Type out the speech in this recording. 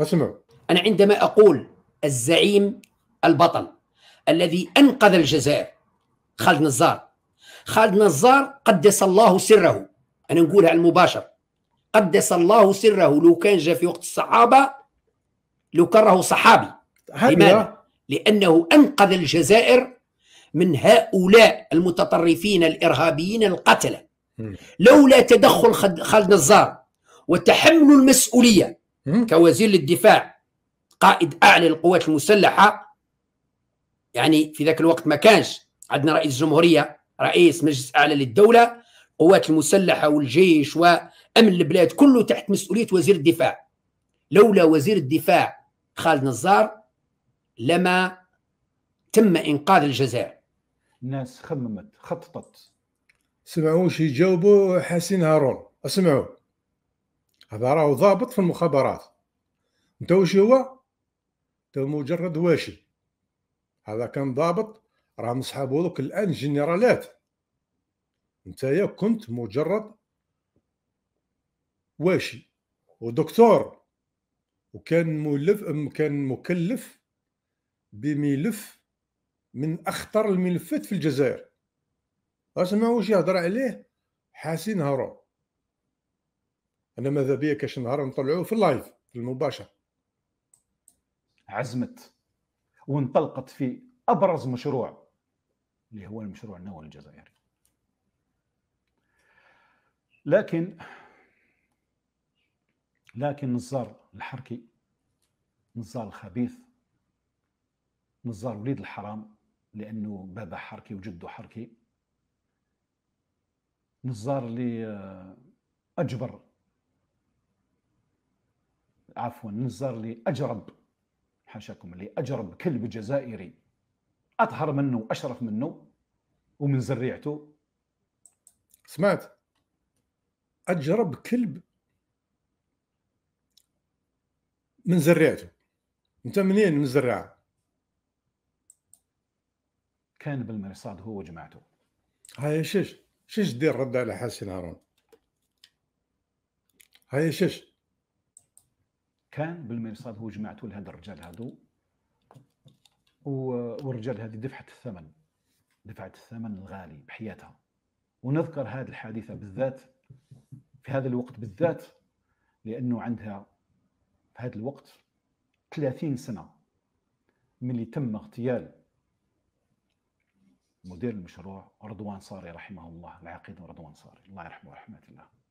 أسمع أنا عندما أقول الزعيم البطل الذي أنقذ الجزائر خالد نزار خالد نزار قدس الله سره أنا نقولها المباشر قدس الله سره لو كان جاء في وقت الصحابة لو كره صحابي لماذا؟ لأنه أنقذ الجزائر من هؤلاء المتطرفين الإرهابيين القتلة لولا تدخل خالد نزار وتحمل المسؤولية كوزير للدفاع قائد اعلى للقوات المسلحه يعني في ذاك الوقت ما كانش عندنا رئيس جمهوريه رئيس مجلس اعلى للدوله القوات المسلحه والجيش وامن البلاد كله تحت مسؤوليه وزير الدفاع لولا وزير الدفاع خالد نزار لما تم انقاذ الجزائر الناس خممت خططت سمعوش يجاوبوا حسين هارون اسمعوا هذا راهو ضابط في المخابرات انت واش هو انت مجرد واشي هذا كان ضابط راهم صحابو دوك الان جنرالات نتايا كنت مجرد واشي ودكتور وكان مولف كان مكلف بملف من اخطر الملفات في الجزائر اسمع واش يهضر عليه حسين هارون انا ماذا بيا كاش نهار نطلعوه في اللايف في المباشر عزمت وانطلقت في ابرز مشروع اللي هو المشروع النووي الجزائري لكن لكن نزار الحركي نزار الخبيث نزار وليد الحرام لانه بابا حركي وجده حركي نزار اللي آه، اجبر عفوا نزار اللي اجرب حاشاكم اللي اجرب كلب جزائري اطهر منه واشرف منه ومن زريعته سمعت اجرب كلب من زريعته انت منين من زرعه كان بالمرصاد هو وجماعته هاي شش شش دير رد على حسن هارون هاي شش كان بالمرصاد هو جمعته لهذ الرجال هادو والرجال هذه دفعت الثمن دفعت الثمن الغالي بحياتها ونذكر هذه الحادثه بالذات في هذا الوقت بالذات لانه عندها في هذا الوقت 30 سنه من اللي تم اغتيال مدير المشروع رضوان صاري رحمه الله العقيد رضوان صاري الله يرحمه ورحمه الله